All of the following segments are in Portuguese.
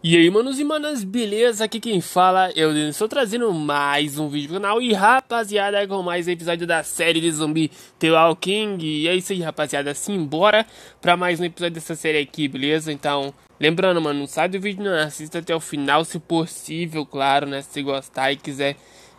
E aí, manos e manas, beleza? Aqui quem fala é eu estou trazendo mais um vídeo pro canal e rapaziada, com mais episódio da série de zumbi The Walking. E é isso aí, rapaziada, simbora pra mais um episódio dessa série aqui, beleza? Então, lembrando, mano, não sai do vídeo, não assista até o final, se possível, claro, né? Se gostar e quiser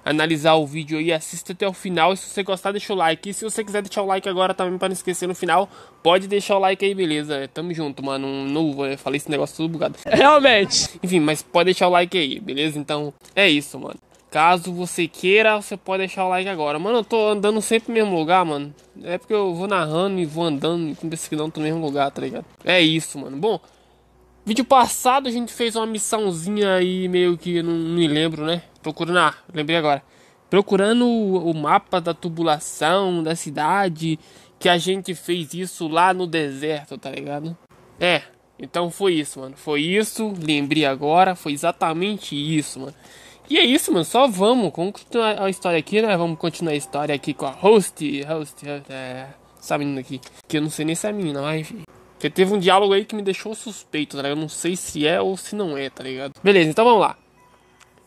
analisar o vídeo e assista até o final. E se você gostar, deixa o like. E se você quiser deixar o like agora também para não esquecer no final, pode deixar o like aí, beleza? Tamo junto, mano. Não, eu falei esse negócio tudo bugado. Realmente. Enfim, mas pode deixar o like aí, beleza? Então, é isso, mano. Caso você queira, você pode deixar o like agora. Mano, eu tô andando sempre no mesmo lugar, mano. É porque eu vou narrando e vou andando e pesquisando no mesmo lugar, tá ligado? É isso, mano. Bom, Vídeo passado a gente fez uma missãozinha aí, meio que não, me lembro, né? Procurando, ah, lembrei agora. Procurando o, mapa da tubulação da cidade, que a gente fez isso lá no deserto, tá ligado? É, então foi isso, mano. Foi isso, lembrei agora, foi exatamente isso, mano. E é isso, mano. Só vamos. Vamos continuar a história aqui, né? Vamos continuar a história aqui com a host. Host, host é, essa menina aqui. Que eu não sei nem se é a menina, mas enfim. Porque teve um diálogo aí que me deixou suspeito, tá né? ligado? Eu não sei se é ou se não é, tá ligado? Beleza, então vamos lá.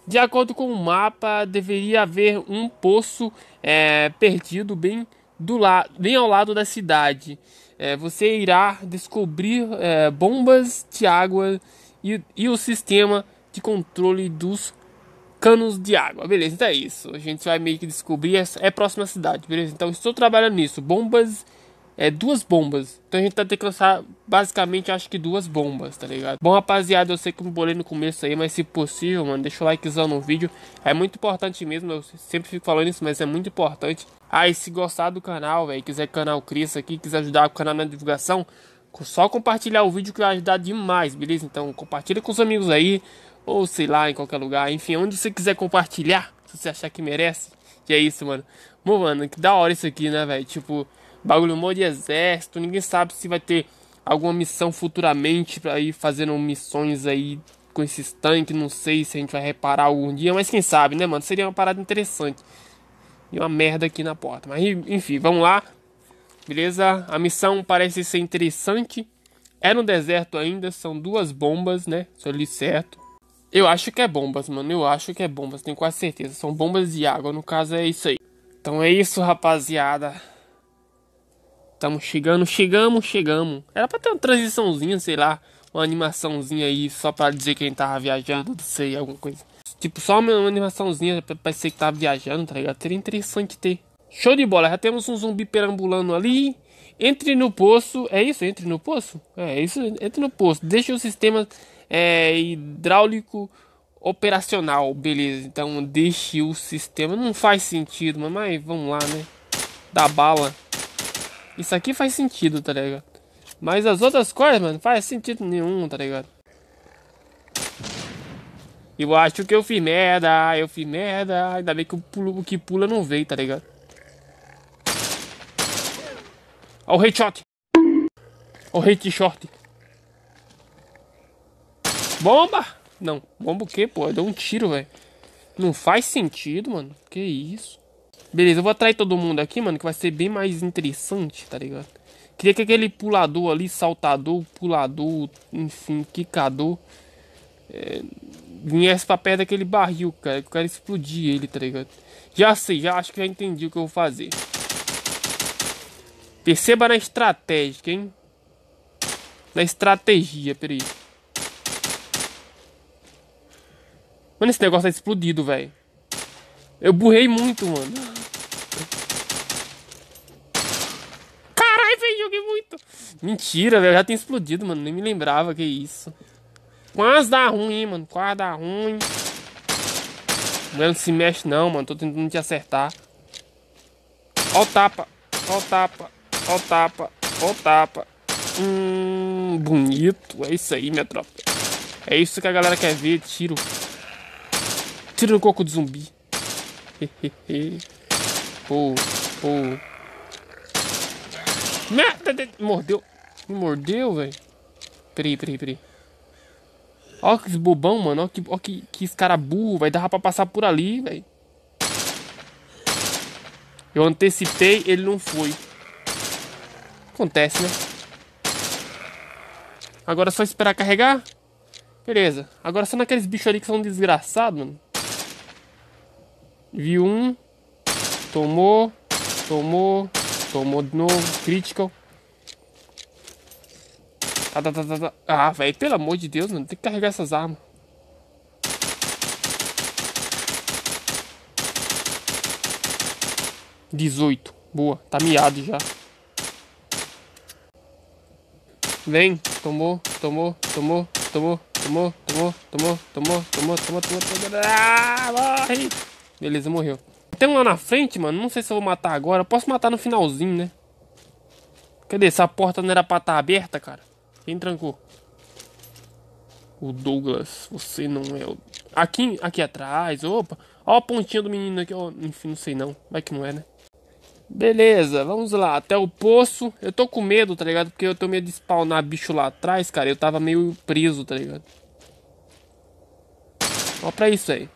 De acordo com o mapa, deveria haver um poço é, perdido bem, do la bem ao lado da cidade. É, você irá descobrir é, bombas de água e, e o sistema de controle dos canos de água. Beleza, então é isso. A gente vai meio que descobrir. É, é próxima cidade, beleza? Então estou trabalhando nisso. Bombas é, duas bombas. Então a gente vai tá ter que lançar basicamente acho que duas bombas, tá ligado? Bom, rapaziada, eu sei que me bolei no começo aí, mas se possível, mano, deixa o likezão no vídeo. É muito importante mesmo, eu sempre fico falando isso, mas é muito importante. Ah, e se gostar do canal, velho, quiser canal Cris aqui, quiser ajudar o canal na divulgação, só compartilhar o vídeo que vai ajudar demais, beleza? Então compartilha com os amigos aí, ou sei lá, em qualquer lugar, enfim, onde você quiser compartilhar, se você achar que merece. E é isso, mano. mano, que da hora isso aqui, né, velho? Tipo, Bagulho humor de exército, ninguém sabe se vai ter alguma missão futuramente para ir fazendo missões aí com esses tanques, não sei se a gente vai reparar algum dia, mas quem sabe, né, mano? Seria uma parada interessante. E uma merda aqui na porta. Mas enfim, vamos lá. Beleza? A missão parece ser interessante. É no deserto ainda, são duas bombas, né? Se eu li certo. Eu acho que é bombas, mano. Eu acho que é bombas, tenho quase certeza. São bombas de água, no caso é isso aí. Então é isso, rapaziada. Estamos chegando, chegamos, chegamos. Era pra ter uma transiçãozinha, sei lá, uma animaçãozinha aí só pra dizer que gente tava viajando, não sei, alguma coisa. Tipo, só uma animaçãozinha pra parecer que tava viajando, tá ligado? Seria interessante ter. Show de bola, já temos um zumbi perambulando ali. Entre no poço, é isso? Entre no poço? É, é isso, entre no poço. Deixa o sistema é, hidráulico operacional, beleza. Então deixe o sistema, não faz sentido, mas, mas vamos lá, né? Da bala. Isso aqui faz sentido, tá ligado? Mas as outras coisas, mano, faz sentido nenhum, tá ligado? Eu acho que eu fiz merda, eu fiz merda. Ainda bem que o pulo que pula não veio, tá ligado? Olha o headshot. Olha o headshot. Bomba! Não, bomba o quê, pô? Deu um tiro, velho. Não faz sentido, mano. Que isso? Beleza, eu vou atrair todo mundo aqui, mano, que vai ser bem mais interessante, tá ligado? Queria que aquele pulador ali, saltador, pulador, enfim, quicador, é, viesse pra perto daquele barril, cara, que eu quero explodir ele, tá ligado? Já sei, já acho que já entendi o que eu vou fazer. Perceba na estratégia, hein? Na estratégia, peraí. Mano, esse negócio tá explodido, velho. Eu burrei muito, mano. Mentira, velho. Já tem explodido, mano. Nem me lembrava que isso. Quase dá ruim, hein, mano. Quase dá ruim. Não, se mexe não, mano. Tô tentando te acertar. Ó o tapa. Ó o tapa. Ó o tapa. Ó o tapa. Hum, bonito. É isso aí, minha tropa. É isso que a galera quer ver. Tiro. Tiro no coco de zumbi. Pô, pô. Merda, mordeu. Me mordeu, velho. Peraí, peraí, peraí. Ó que bobão, mano. Ó que, ó que, que escarabu. Vai dar pra passar por ali, velho. Eu antecipei, ele não foi. Acontece, né? Agora é só esperar carregar. Beleza. Agora só naqueles bichos ali que são desgraçados, mano. Vi um. Tomou. Tomou. Tomou de novo. Critical. Tá, tá, tá, tá. Ah, velho, pelo amor de Deus, mano. Tem que carregar essas armas. Dezoito. Boa. Tá miado já. Vem. Tomou, tomou, tomou, tomou, tomou, tomou, tomou, tomou, tomou, tomou, tomou, tomou. Ah, morre. Beleza, morreu. Tem um lá na frente, mano. Não sei se eu vou matar agora. posso matar no finalzinho, né? Cadê? Essa porta não era pra estar aberta, cara. Quem trancou? O Douglas, você não é o. Aqui, aqui atrás, opa. Ó a pontinha do menino aqui, ó. Enfim, não sei não. Vai que não é, né? Beleza, vamos lá, até o poço. Eu tô com medo, tá ligado? Porque eu tô medo de spawnar bicho lá atrás, cara. Eu tava meio preso, tá ligado? Ó pra isso aí.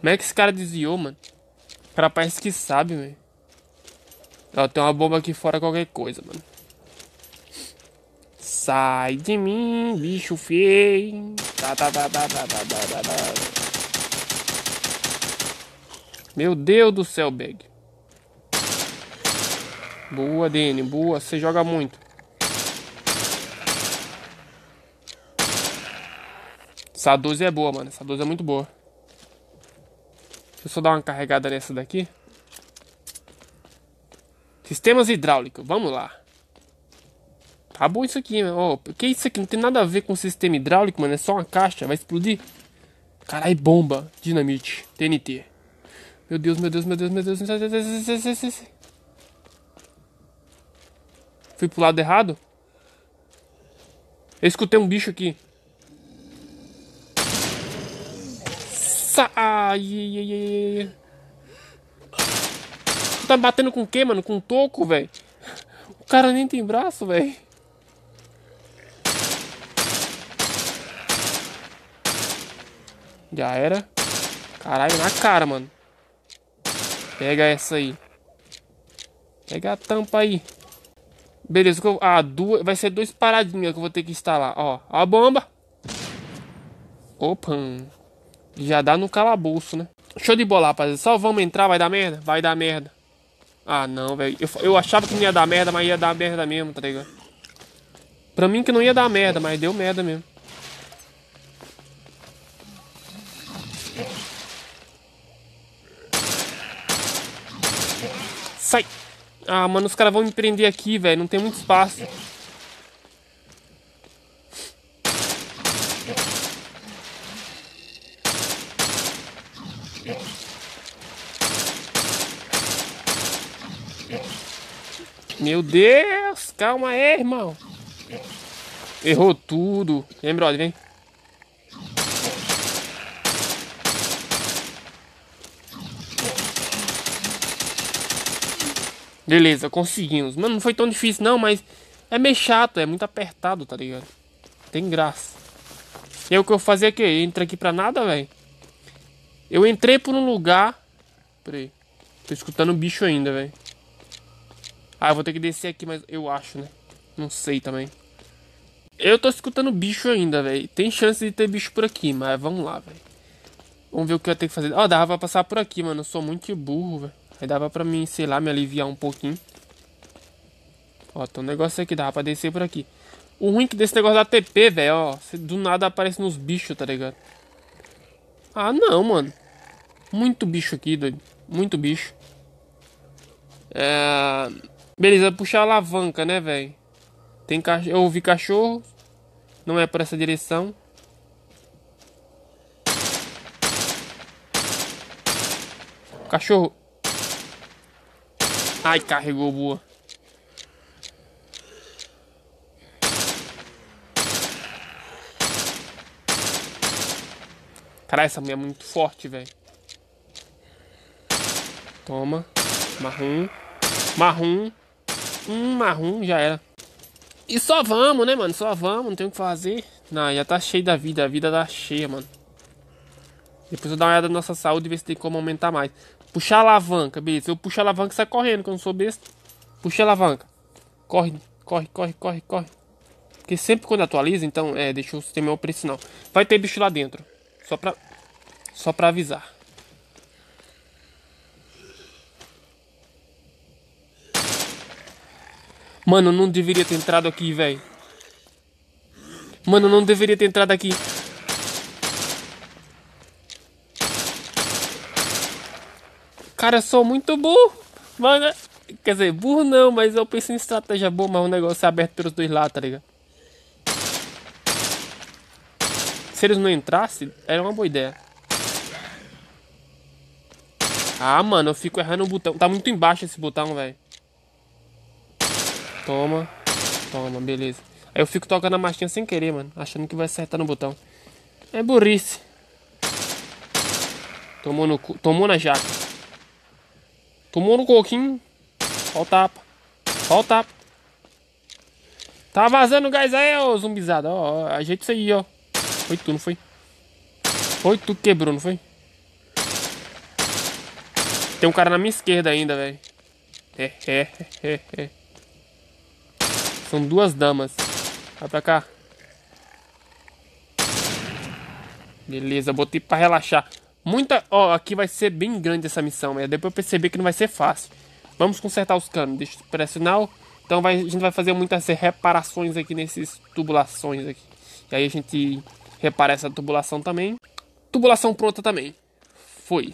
Como é que esse cara desviou, mano? O cara parece que sabe, velho. Ela tem uma bomba aqui fora qualquer coisa, mano. Sai de mim, bicho feio. Tá, tá, tá, Meu Deus do céu, Bag. Boa, Dene, boa. Você joga muito. Essa 12 é boa, mano. Essa 12 é muito boa. Deixa eu só dar uma carregada nessa daqui. Sistemas hidráulicos, vamos lá. Tá bom isso aqui, ó. Oh, que isso aqui? Não tem nada a ver com sistema hidráulico, mano. É só uma caixa, vai explodir. Carai bomba, dinamite, TNT. Meu Deus, meu Deus, meu Deus, meu Deus. Fui pro lado errado? Eu escutei um bicho aqui. Sai! tá batendo com o quê, mano? Com um toco, velho? O cara nem tem braço, velho. Já era. Caralho, na cara, mano. Pega essa aí. Pega a tampa aí. Beleza, ah, duas, vai ser dois paradinhas que eu vou ter que instalar. Ó, a bomba. Opa. Hum. Já dá no calabouço, né? Show de bola, rapaziada. Só vamos entrar, vai dar merda? Vai dar merda. Ah, não, velho. Eu, eu achava que não ia dar merda, mas ia dar merda mesmo, tá ligado? Pra mim que não ia dar merda, mas deu merda mesmo. Sai! Ah, mano, os caras vão me prender aqui, velho. Não tem muito espaço. Meu Deus, calma aí, irmão. Errou tudo. Vem, brother, vem. Beleza, conseguimos. Mano, não foi tão difícil não, mas é meio chato, é muito apertado, tá ligado? Tem graça. E aí, o que eu fazer aqui? Entra aqui pra nada, velho. Eu entrei por um lugar. Peraí. Tô escutando o bicho ainda, velho. Ah, vou ter que descer aqui, mas eu acho, né? Não sei também. Eu tô escutando bicho ainda, velho. Tem chance de ter bicho por aqui, mas vamos lá, velho. Vamos ver o que eu tenho que fazer. Ó, oh, dava pra passar por aqui, mano. Eu sou muito burro, velho. Aí dava pra mim, sei lá, me aliviar um pouquinho. Ó, tem um negócio aqui, dava pra descer por aqui. O ruim é que desse negócio da TP, velho, ó. Do nada aparece nos bichos, tá ligado? Ah, não, mano. Muito bicho aqui, doido. Muito bicho. É... Beleza, puxar a alavanca, né, velho? Tem cach... Eu ouvi cachorro. Não é para essa direção. Cachorro. Ai, carregou boa. Caralho, essa mulher é muito forte, velho. Toma. Marrom. Marrom. Um marrom já era. E só vamos, né, mano? Só vamos, não tem o que fazer. Não, já tá cheio da vida. A vida tá cheia, mano. Depois eu dou uma olhada na nossa saúde e ver se tem como aumentar mais. Puxar a alavanca, beleza. Eu puxo a alavanca e sai correndo, que eu não sou besta. Puxa a alavanca. Corre, corre, corre, corre, corre. Porque sempre quando atualiza, então, é, deixa o sistema operacional. Vai ter bicho lá dentro. Só pra, só pra avisar. Mano, não deveria ter entrado aqui, velho. Mano, não deveria ter entrado aqui. Cara, eu sou muito burro. Mano, né? quer dizer, burro não, mas eu penso em estratégia boa, mas o negócio é aberto pelos dois lados, tá ligado? Se eles não entrassem, era uma boa ideia. Ah, mano, eu fico errando o botão. Tá muito embaixo esse botão, velho. Toma. Toma, beleza. Aí eu fico tocando a marchinha sem querer, mano. Achando que vai acertar no botão. É burrice. Tomou no cu... Tomou na jaca. Tomou no coquinho. Ó o tapa. Ó o tapa. Tá vazando gás aí, ô zumbizada. Ó, ó, ajeita isso aí, ó. Foi tu, não foi? Foi tu que quebrou, não foi? Tem um cara na minha esquerda ainda, velho. É, é, é, é. é. São duas damas. Vai pra cá. Beleza, botei pra relaxar. Muita... Ó, aqui vai ser bem grande essa missão. Mas depois eu percebi que não vai ser fácil. Vamos consertar os canos. Deixa eu pressionar Então vai, a gente vai fazer muitas reparações aqui nesses tubulações aqui. E aí a gente repara essa tubulação também. Tubulação pronta também. Foi.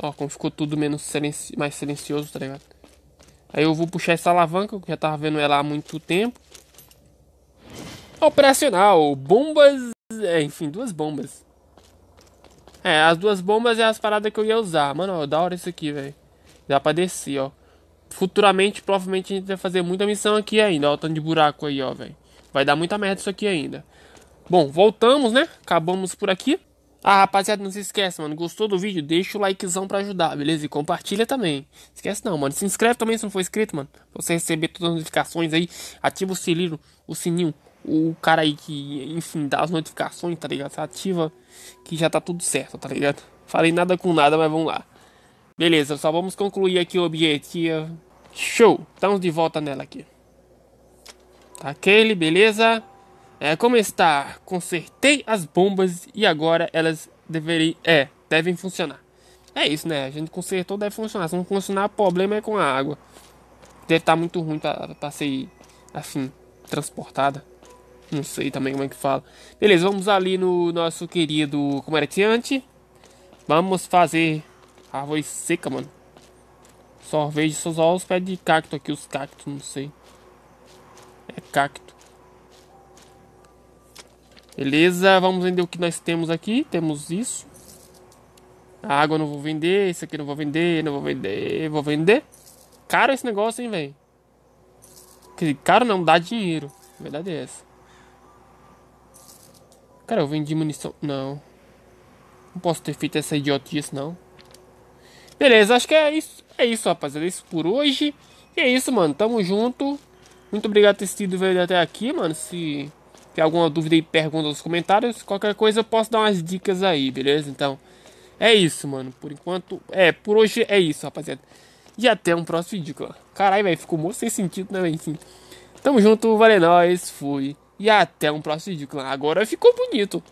Ó, como ficou tudo menos silencio, mais silencioso, tá ligado? Aí eu vou puxar essa alavanca, que eu já tava vendo ela há muito tempo. Operacional, bombas, é, enfim, duas bombas. É, as duas bombas é as paradas que eu ia usar. Mano, ó, da hora isso aqui, velho. Dá pra descer, ó. Futuramente, provavelmente a gente vai fazer muita missão aqui ainda. Ó, o tanto de buraco aí, ó, velho. Vai dar muita merda isso aqui ainda. Bom, voltamos, né? Acabamos por aqui. Ah, rapaziada, não se esquece, mano. Gostou do vídeo? Deixa o likezão pra ajudar, beleza? E compartilha também. Esquece não, mano. Se inscreve também se não for inscrito, mano. Pra você receber todas as notificações aí. Ativa o sininho, o sininho. O cara aí que, enfim, dá as notificações, tá ligado? ativa que já tá tudo certo, tá ligado? Falei nada com nada, mas vamos lá. Beleza, só vamos concluir aqui o objetivo. Show! Estamos de volta nela aqui. Tá aquele, beleza? É, como está? Consertei as bombas e agora elas deveriam, é, devem funcionar. É isso, né? A gente consertou, deve funcionar. Se não funcionar, o problema é com a água. Deve estar tá muito ruim para ser, assim, transportada. Não sei também como é que fala. Beleza, vamos ali no nosso querido comerciante. Vamos fazer árvore seca, mano. Só vejo só os pés de cacto aqui, os cactos, não sei. É cacto. Beleza, vamos vender o que nós temos aqui. Temos isso. A água não vou vender, isso aqui não vou vender, não vou vender, vou vender. Caro esse negócio, hein, velho? Caro não, dá dinheiro. A verdade é essa. Cara, eu vendi munição. Não. Não posso ter feito essa idiotice, não. Beleza, acho que é isso. É isso, rapaziada. É isso por hoje. E é isso, mano. Tamo junto. Muito obrigado por ter sido velho até aqui, mano. Se. Tem alguma dúvida aí, pergunta nos comentários. Qualquer coisa eu posso dar umas dicas aí, beleza? Então, é isso, mano. Por enquanto, é, por hoje é isso, rapaziada. E até um próximo vídeo, cara. Caralho, velho, ficou muito sem sentido, né, velho? Enfim. Tamo junto, valeu, é nós, fui. E até um próximo vídeo, Agora ficou bonito.